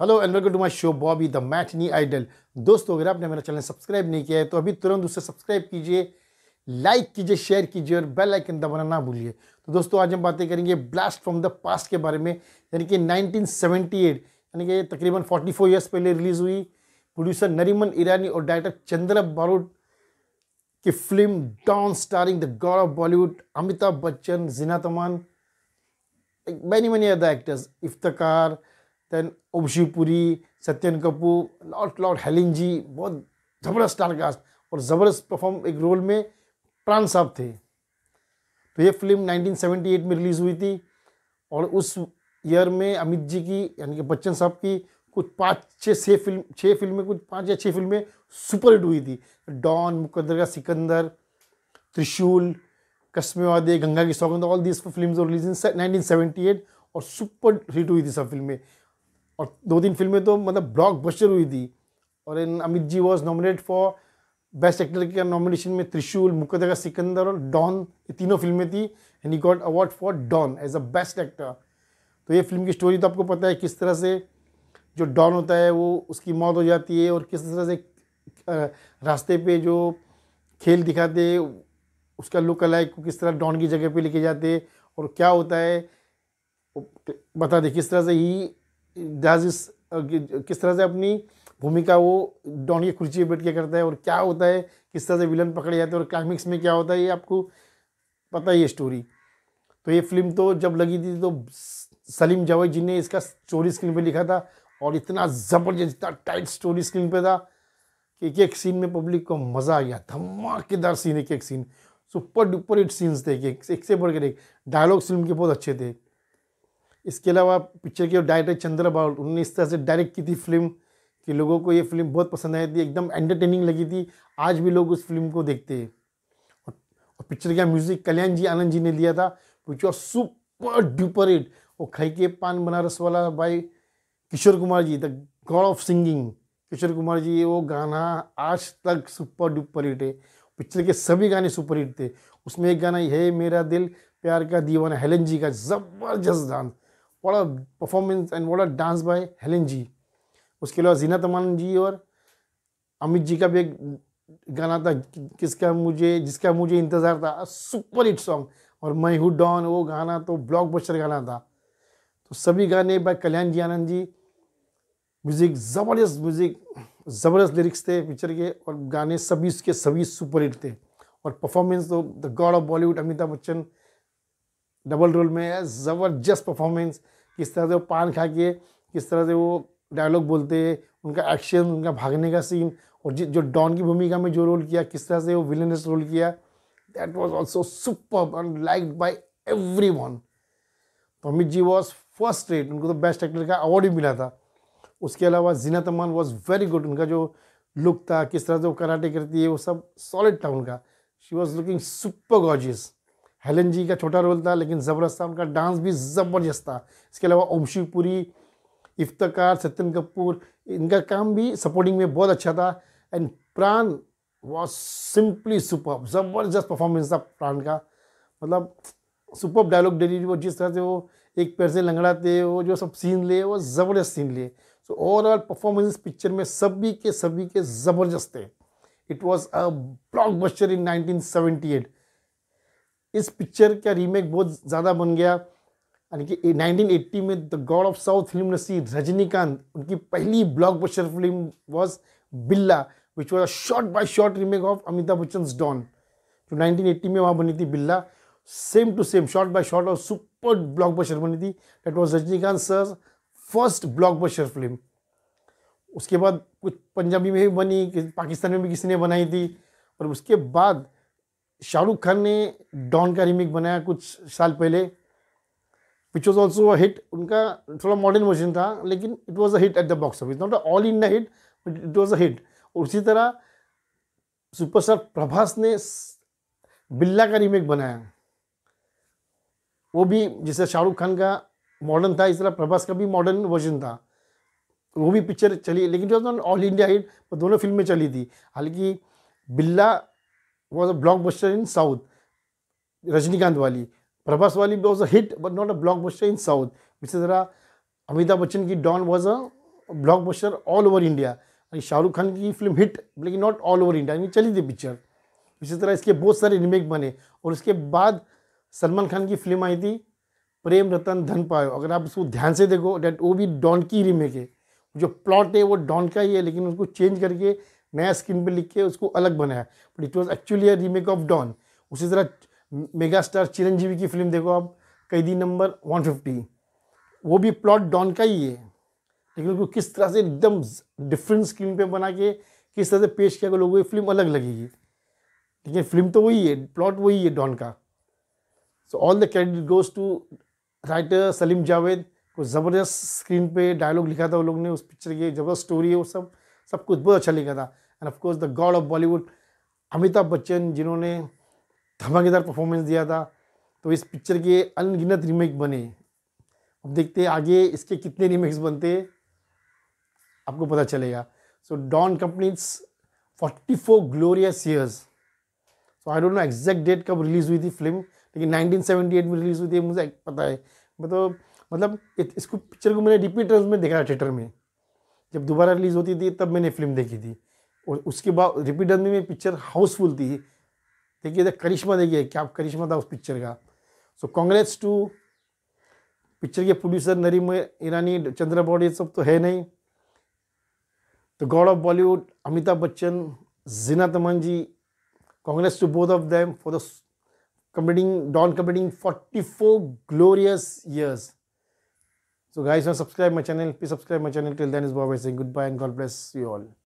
Hello and welcome to my show Bobby the knee idol दोस्तों अगर आपने मेरा चैनल सब्सक्राइब नहीं किया है तो अभी तुरंत उसे सब्सक्राइब कीजिए लाइक कीजिए शेयर कीजिए और बेल आइकन दबाना ना भूलिए तो दोस्तों आज हम बातें करेंगे ब्लास्ट फ्रॉम द पास्ट के बारे में यानी कि 1978 यानी कि तकरीबन 44 ईयर्स पहले रिलीज़ हुई प्रोड्यूसर नरीमन ईरानी और डायरेक्टर चंद्र बारूड की film Don starring the god of Bollywood Amitabh Bachchan Zeenat Aman many many other actors Iftekhar then then Puri Satyan Kapoor lord lord Helen ji बहुत ज़बरदस्त स्टार कास्ट और ज़बरदस्त परफॉर्म एक रोल में प्राण साहब थे तो ये फिल्म 1978 में रिलीज़ हुई थी और उस ईयर में अमित जी की यानी कि बच्चन साहब की कुछ पाँच छः छः फिल्म छः फिल्में कुछ पाँच या छः फिल्में सुपर हिट हुई थी डॉन मुकद्र का सिकंदर त्रिशूल कश्मे वादे Ganga ki Saugandh all these film release in nineteen seventy eight और सुपर हिट हुई थी सब फिल्में और दो तीन फिल्में तो मतलब ब्लॉक बस्टर हुई थी और इन Amit ji was nominate for best actor के नॉमिनेशन में त्रिशूल मुकदगा सिकंदर और डॉन ये तीनों फिल्में थी and he got award for Don as a best actor तो ये फिल्म की स्टोरी तो आपको पता है किस तरह से जो डॉन होता है वो उसकी मौत हो जाती है और किस तरह से रास्ते पे जो खेल दिखाते उसका लुक अलाइक को किस तरह डॉन की जगह पे लेके जाते और क्या होता है बता दें किस तरह से ही डज इस uh, किस तरह से अपनी भूमिका वो डॉन की कुर्सी पर बैठ के करता है और क्या होता है किस तरह से विलन पकड़े जाते हैं और क्लाइमिक्स में क्या होता है ये आपको पता ही है स्टोरी तो ये फिल्म तो जब लगी थी तो सलीम जावेद जी ने इसका स्टोरी स्क्रीन पे लिखा था और इतना ज़बरदस्त इतना टाइट स्टोरी स्क्रीन पे था कि एक एक सीन में पब्लिक को मज़ा आ गया धमाकेदार सीन एक एक scene super duper hit scenes थे एक एक से बढ़कर एक डायलॉग फिल्म के बहुत अच्छे थे इसके अलावा पिक्चर के डायरेक्टर चंद्र बाउल उन्होंने इस तरह से डायरेक्ट की थी फिल्म कि लोगों को ये फिल्म बहुत पसंद आई थी एकदम एंटरटेनिंग लगी थी आज भी लोग उस फिल्म को देखते हैं और पिक्चर का म्यूज़िक कल्याण जी आनंद जी ने दिया था which was super duper hit वो खाई के पान बनारस वाला by Kishore Kumar ji the god of singing Kishore Kumar ji वो गाना आज तक सुपर डुपर हिट है पिक्चर के सभी गाने सुपर हिट थे उसमें एक गाना है मेरा दिल प्यार का दीवाना हेलन जी का ज़बरदस्त डांस बड़ा performance and what dance by Helen ji उसके अलावा जीना तमान जी और अमित जी का भी एक गाना था किसका मुझे जिसका मुझे इंतज़ार था सुपर हिट सॉन्ग और मई हु डॉन वो गाना तो ब्लॉक बस्टर गाना था तो सभी गाने बाय कल्याण जी आनंद जी म्यूज़िक ज़बरदस्त म्यूज़िक ज़बरदस्त लिरिक्स थे पिक्चर के और गाने सभी उसके सभी सुपर हिट थे और परफॉर्मेंस तो the god of Bollywood Amitabh Bachchan double role में है ज़बरदस्त परफॉर्मेंस किस तरह से वो पान खा के किस तरह से वो डायलॉग बोलते हैं उनका एक्शन उनका भागने का सीन और जो डॉन की भूमिका में जो रोल किया किस तरह से वो विलनस रोल किया that was also super and like by everyone तो Amit ji was first rate उनको तो बेस्ट एक्टर का अवार्ड भी मिला था उसके अलावा जीना तमान वॉज वेरी गुड उनका जो लुक था किस तरह से वो कराटे करती है वो सब सॉलिड था उनका she was looking super gorgeous Helen ji का छोटा रोल था लेकिन ज़बरदस्त था उनका डांस भी ज़बरदस्त था इसके अलावा ओमशी पुरी इफ्तकार सत्यन कपूर इनका काम भी सपोर्टिंग में बहुत अच्छा था and Pran was simply super ज़बरदस्त परफॉर्मेंस था प्राण का मतलब सुपर डायलॉग डेली वो जिस तरह से वो एक पैर से लंगड़ाते वो जो सब सीन लिए वो ज़बरदस्त सीन लिए सो ओवरऑल परफॉर्मेंस पिक्चर में सभी के सभी के ज़बरदस्त थे it was a blockbuster in nineteen seventy eight इस पिक्चर का रीमेक बहुत ज़्यादा बन गया यानी कि 1980 में the god of south film नसी रजनीकांत उनकी पहली blockbuster film was Billa which was a shot by shot remake of Amitabh Bachchan Don जो 1980 में वहाँ बनी थी Billa same to same shot by shot और सुपर ब्लॉकबस्टर बनी थी that was Rajinikanth sir first blockbuster film उसके बाद कुछ पंजाबी में भी बनी पाकिस्तान में भी किसी ने बनाई थी और उसके बाद शाहरुख खान ने डॉन का रिमिक बनाया कुछ साल पहले विच वॉज ऑल्सो हिट उनका थोड़ा मॉडर्न वर्जन था लेकिन it was a hit at the box office not all India hit but it was a hit उसी तरह सुपरस्टार प्रभास ने बिल्ला का रीमेक बनाया वो भी जैसे शाहरुख खान का मॉडर्न था इस तरह प्रभास का भी मॉडर्न वर्जन था वो भी पिक्चर चली लेकिन जो ऑल इंडिया हिट दोनों फिल्में चली थी हालांकि Billa was a blockbuster in south Rajinikanth वाली प्रभास वाली was a hit but not a blockbuster in south इसी तरह अमिताभ बच्चन की Don was a blockbuster all over India Shahrukh Khan की फिल्म हिट लेकिन नॉट ऑल ओवर इंडिया यानी चली थी पिक्चर इसी तरह इसके बहुत सारे रिमेक बने और उसके बाद सलमान खान की फिल्म आई थी प्रेम रतन धन पायो अगर आप उसको ध्यान से देखो डेट वो भी डॉन की रीमेक है जो प्लॉट है वो डॉन का ही है लेकिन उसको चेंज करके नया स्क्रीन पर लिख के उसको अलग बनाया but it was actually remake of Don उसी तरह मेगा स्टार चिरंजीवी की फिल्म देखो आप कैदी नंबर वन फिफ्टी वो भी प्लॉट डॉन का ही है लेकिन उसको किस तरह से एकदम डिफरेंट स्क्रीन पे बना के किस तरह से पेश किया लोगों को फिल्म अलग लगेगी लेकिन फिल्म तो वही है प्लॉट वही है डॉन का so all the credit goes to writer Salim Javed को ज़बरदस्त स्क्रीन पे डायलॉग लिखा था वो लोग ने उस पिक्चर की ज़बरदस्त स्टोरी है वो सब सब कुछ बहुत अच्छा लिखा था end of course the god of Bollywood Amitabh Bachchan जिन्होंने धमाकेदार परफॉर्मेंस दिया था तो इस पिक्चर के अनगिनत रीमेक बने अब देखते हैं आगे इसके कितने रीमेक्स बनते आपको पता चलेगा so Don completes forty four glorious years so I don't know exact date कब रिलीज़ हुई थी फिल्म लेकिन 1978 में रिलीज़ हुई थी मुझे पता है मतलब मतलब इसको पिक्चर को मैंने रिपीटर्स में देखा थिएटर में जब दोबारा रिलीज़ होती थी तब मैंने फिल्म देखी थी और उसके बाद रिपीट डमी में पिक्चर हाउसफुल थी देखिए करिश्मा देखिए क्या करिश्मा था उस पिक्चर का सो कांग्रेस टू पिक्चर के प्रोड्यूसर नरीम ईरानी चंद्राबाबू ये सब तो है नहीं तो god of Bollywood Amitabh Bachchan Zeenat Aman ji congrats to both of them for the completing Don completing 44 glorious years so guys, subscribe my channel please subscribe my channel channel. Then is is Bob good bye and god bless you all